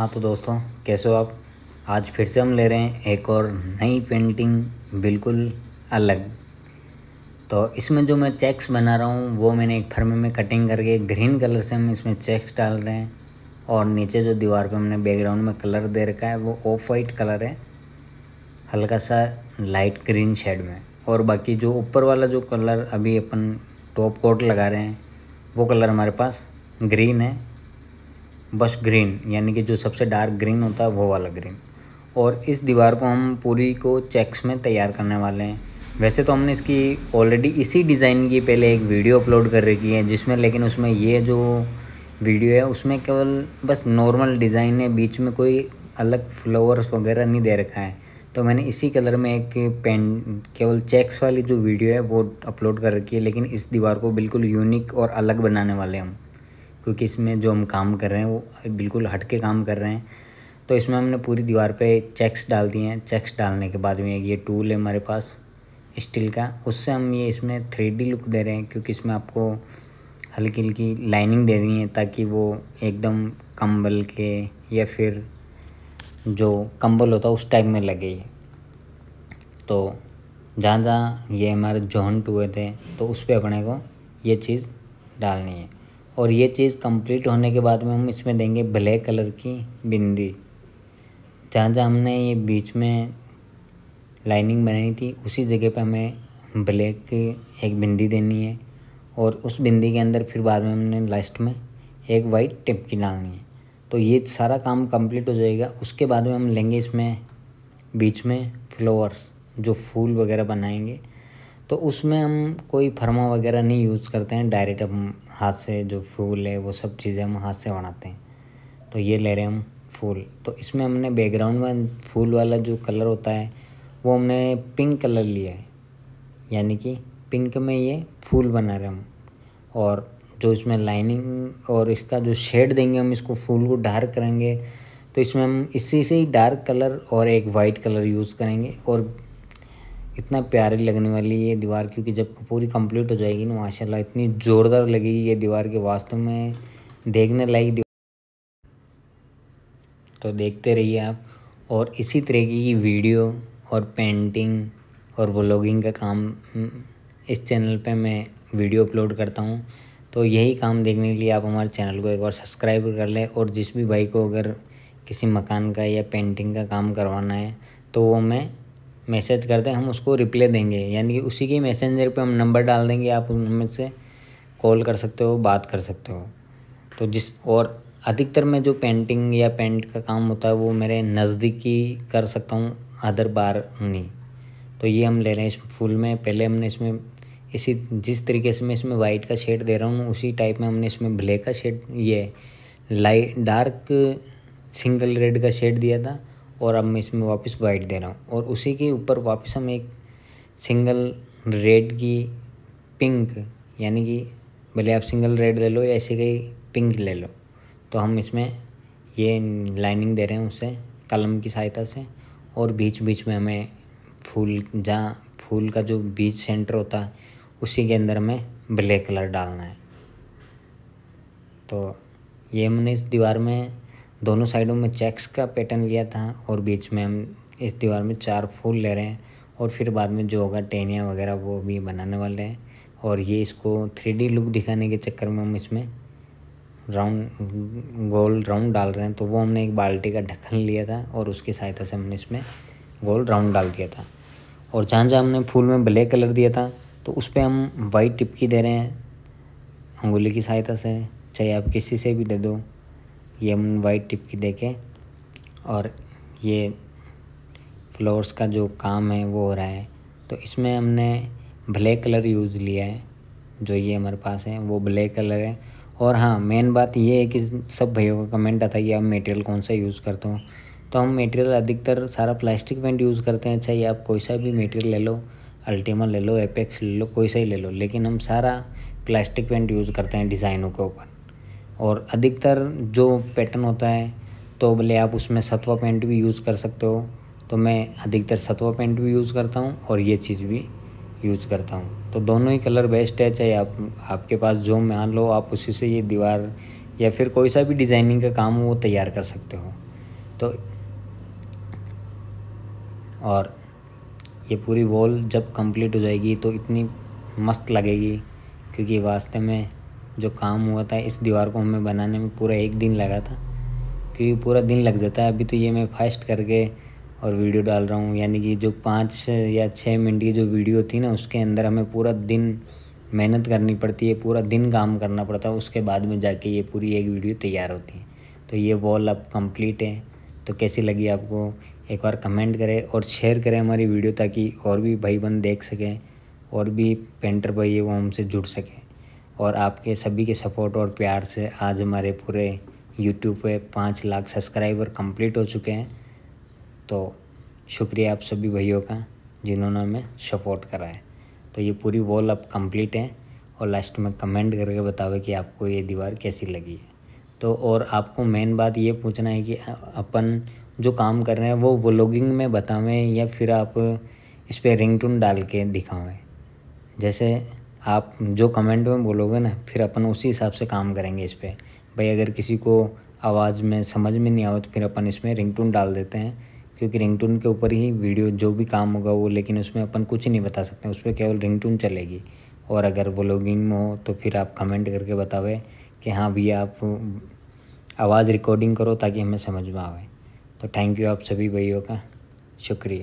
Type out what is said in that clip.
हाँ तो दोस्तों कैसे हो आप आज फिर से हम ले रहे हैं एक और नई पेंटिंग बिल्कुल अलग तो इसमें जो मैं चेक्स बना रहा हूँ वो मैंने एक फर्मे में कटिंग करके ग्रीन कलर से हम इसमें चेक्स डाल रहे हैं और नीचे जो दीवार पे हमने बैकग्राउंड में कलर दे रखा है वो ऑफ वाइट कलर है हल्का सा लाइट ग्रीन शेड में और बाकी जो ऊपर वाला जो कलर अभी अपन टॉप कोट लगा रहे हैं वो कलर हमारे पास ग्रीन है बस ग्रीन यानी कि जो सबसे डार्क ग्रीन होता है वो वाला ग्रीन और इस दीवार को हम पूरी को चेक्स में तैयार करने वाले हैं वैसे तो हमने इसकी ऑलरेडी इसी डिज़ाइन की पहले एक वीडियो अपलोड कर रखी है जिसमें लेकिन उसमें ये जो वीडियो है उसमें केवल बस नॉर्मल डिज़ाइन है बीच में कोई अलग फ्लावर्स वगैरह नहीं दे रखा है तो मैंने इसी कलर में एक पेन केवल चेक्स वाली जो वीडियो है वो अपलोड कर रखी है लेकिन इस दीवार को बिल्कुल यूनिक और अलग बनाने वाले हम क्योंकि इसमें जो हम काम कर रहे हैं वो बिल्कुल हट के काम कर रहे हैं तो इसमें हमने पूरी दीवार पे चेक्स डाल दिए हैं चेक्स डालने के बाद में ये टूल है हमारे पास स्टील का उससे हम ये इसमें थ्री लुक दे रहे हैं क्योंकि इसमें आपको हल्की हल्की लाइनिंग दे रही है ताकि वो एकदम कंबल के या फिर जो कंबल होता है उस टाइप में लगे तो जहाँ जहाँ ये हमारे जॉइंट हुए थे तो उस पर अपने को ये चीज़ डालनी है और ये चीज़ कंप्लीट होने के बाद में हम इसमें देंगे ब्लैक कलर की बिंदी जहाँ जहाँ हमने ये बीच में लाइनिंग बनाई थी उसी जगह पे हमें ब्लैक एक बिंदी देनी है और उस बिंदी के अंदर फिर बाद में हमने लास्ट में एक वाइट टिप की डालनी है तो ये सारा काम कंप्लीट हो जाएगा उसके बाद में हम लेंगे इसमें बीच में फ्लावर्स जो फूल वगैरह बनाएंगे तो उसमें हम कोई फर्मा वगैरह नहीं यूज़ करते हैं डायरेक्ट हम हाथ से जो फूल है वो सब चीज़ें हम हाथ से बनाते हैं तो ये ले रहे हैं हम फूल तो इसमें हमने बैकग्राउंड में फूल वाला जो कलर होता है वो हमने पिंक कलर लिया है यानी कि पिंक में ये फूल बना रहे हम और जो इसमें लाइनिंग और इसका जो शेड देंगे हम इसको फूल को डार्क करेंगे तो इसमें हम इसी से ही डार्क कलर और एक वाइट कलर यूज़ करेंगे और इतना प्यारी लगने वाली ये दीवार क्योंकि जब पूरी कंप्लीट हो जाएगी ना माशाल्लाह इतनी ज़ोरदार लगेगी ये दीवार के वास्तव में देखने लायक तो देखते रहिए आप और इसी तरीके की वीडियो और पेंटिंग और ब्लॉगिंग का काम हम्म, इस चैनल पे मैं वीडियो अपलोड करता हूँ तो यही काम देखने के लिए आप हमारे चैनल को एक बार सब्सक्राइब कर लें और जिस भी भाई को अगर किसी मकान का या पेंटिंग का काम करवाना है तो वो मैं मैसेज करते हैं हम उसको रिप्लाई देंगे यानी कि उसी के मैसेंजर पे हम नंबर डाल देंगे आप नंबर से कॉल कर सकते हो बात कर सकते हो तो जिस और अधिकतर मैं जो पेंटिंग या पेंट का काम होता है वो मेरे नज़दीकी कर सकता हूँ अदर बार नहीं तो ये हम ले रहे हैं इस फूल में पहले हमने इसमें इसी जिस तरीके से मैं इसमें वाइट का शेड दे रहा हूँ उसी टाइप में हमने इसमें ब्लैक का शेड ये लाइट डार्क सिंगल रेड का शेड दिया था और अब मैं इसमें वापस वाइट दे रहा हूँ और उसी के ऊपर वापस हम एक सिंगल रेड की पिंक यानी कि भले आप सिंगल रेड ले लो या ऐसे कहीं पिंक ले लो तो हम इसमें ये लाइनिंग दे रहे हैं उसे कलम की सहायता से और बीच बीच में हमें फूल जहाँ फूल का जो बीच सेंटर होता है उसी के अंदर हमें ब्लैक कलर डालना है तो ये हमने इस दीवार में दोनों साइडों में चेक्स का पैटर्न लिया था और बीच में हम इस दीवार में चार फूल ले रहे हैं और फिर बाद में जो होगा टेनिया वगैरह वो भी बनाने वाले हैं और ये इसको थ्री लुक दिखाने के चक्कर में हम इसमें राउंड गोल राउंड डाल रहे हैं तो वो हमने एक बाल्टी का ढक्कन लिया था और उसकी सहायता से हमने इसमें गोल राउंड डाल दिया था और जहाँ जहाँ हमने फूल में ब्लैक कलर दिया था तो उस पर हम वाइट टिपकी दे रहे हैं अंगुली की सहायता से चाहे आप किसी से भी दे दो ये हम वाइट टिप की देखें और ये फ्लोर्स का जो काम है वो हो रहा है तो इसमें हमने ब्लैक कलर यूज़ लिया है जो ये हमारे पास है वो ब्लैक कलर है और हाँ मेन बात ये है कि सब भाइयों का कमेंट आता है कि आप मटेरियल कौन सा यूज़ करते हो तो हम मटेरियल अधिकतर सारा प्लास्टिक पेंट यूज़ करते हैं चाहे आप कोई सा भी मटेरियल ले लो अल्टीमा ले लो एपेक्स ले लो कोई सा ही ले लो लेकिन हम सारा प्लास्टिक पेंट यूज़ करते हैं डिज़ाइनों के ऊपर और अधिकतर जो पैटर्न होता है तो भले आप उसमें सतवा पेंट भी यूज़ कर सकते हो तो मैं अधिकतर सतवा पेंट भी यूज़ करता हूँ और ये चीज़ भी यूज़ करता हूँ तो दोनों ही कलर बेस्ट है चाहे आप आपके पास जो मान लो आप उसी से ये दीवार या फिर कोई सा भी डिज़ाइनिंग का काम वो तैयार कर सकते हो तो और ये पूरी वॉल जब कंप्लीट हो जाएगी तो इतनी मस्त लगेगी क्योंकि वास्ते में जो काम हुआ था इस दीवार को हमें बनाने में पूरा एक दिन लगा था क्योंकि पूरा दिन लग जाता है अभी तो ये मैं फास्ट करके और वीडियो डाल रहा हूँ यानी कि जो पाँच या छः मिनट की जो वीडियो थी ना उसके अंदर हमें पूरा दिन मेहनत करनी पड़ती है पूरा दिन काम करना पड़ता है उसके बाद में जाके ये पूरी एक वीडियो तैयार होती है तो ये वॉल अब कंप्लीट है तो कैसी लगी आपको एक बार कमेंट करें और शेयर करें हमारी वीडियो ताकि और भी भाई बहन देख सकें और भी पेंटर भाई है वो हमसे जुड़ सकें और आपके सभी के सपोर्ट और प्यार से आज हमारे पूरे यूट्यूब पे पाँच लाख सब्सक्राइबर कंप्लीट हो चुके हैं तो शुक्रिया आप सभी भाइयों का जिन्होंने हमें सपोर्ट करा है तो ये पूरी वॉल अब कंप्लीट है और लास्ट में कमेंट करके बतावे कि आपको ये दीवार कैसी लगी है तो और आपको मेन बात ये पूछना है कि अपन जो काम कर रहे हैं वो व्लॉगिंग में बतावें या फिर आप इस पर रिंग डाल के दिखावें जैसे आप जो कमेंट में बोलोगे ना फिर अपन उसी हिसाब से काम करेंगे इस पर भाई अगर किसी को आवाज़ में समझ में नहीं आओ तो फिर अपन इसमें रिंगटोन डाल देते हैं क्योंकि रिंगटोन के ऊपर ही वीडियो जो भी काम होगा वो लेकिन उसमें अपन कुछ नहीं बता सकते उस पर केवल रिंगटोन चलेगी और अगर व्लॉगिंग में हो तो फिर आप कमेंट करके बतावे कि हाँ भैया आप आवाज़ रिकॉर्डिंग करो ताकि हमें समझ में आवे तो थैंक यू आप सभी भाइयों का शुक्रिया